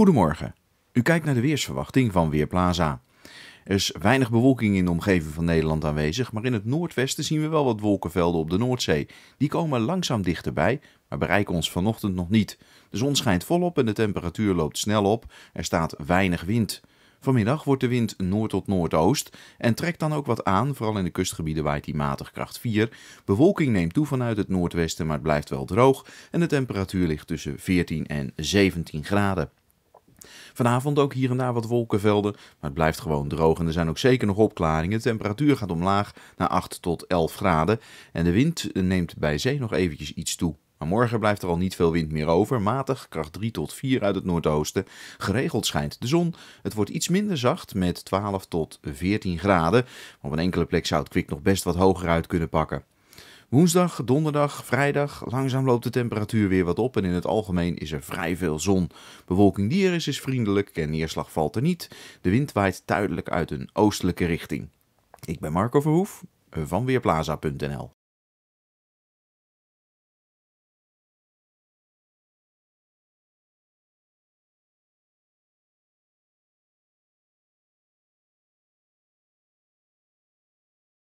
Goedemorgen. U kijkt naar de weersverwachting van Weerplaza. Er is weinig bewolking in de omgeving van Nederland aanwezig, maar in het noordwesten zien we wel wat wolkenvelden op de Noordzee. Die komen langzaam dichterbij, maar bereiken ons vanochtend nog niet. De zon schijnt volop en de temperatuur loopt snel op. Er staat weinig wind. Vanmiddag wordt de wind noord tot noordoost en trekt dan ook wat aan, vooral in de kustgebieden waait die matig kracht 4. Bewolking neemt toe vanuit het noordwesten, maar het blijft wel droog en de temperatuur ligt tussen 14 en 17 graden. Vanavond ook hier en daar wat wolkenvelden, maar het blijft gewoon droog en er zijn ook zeker nog opklaringen. De temperatuur gaat omlaag naar 8 tot 11 graden en de wind neemt bij zee nog eventjes iets toe. Maar morgen blijft er al niet veel wind meer over. Matig, kracht 3 tot 4 uit het noordoosten. Geregeld schijnt de zon. Het wordt iets minder zacht met 12 tot 14 graden. Op een enkele plek zou het kwik nog best wat hoger uit kunnen pakken. Woensdag, donderdag, vrijdag, langzaam loopt de temperatuur weer wat op en in het algemeen is er vrij veel zon. Bewolking die er is, is vriendelijk en neerslag valt er niet. De wind waait duidelijk uit een oostelijke richting. Ik ben Marco Verhoef eh, van Weerplaza.nl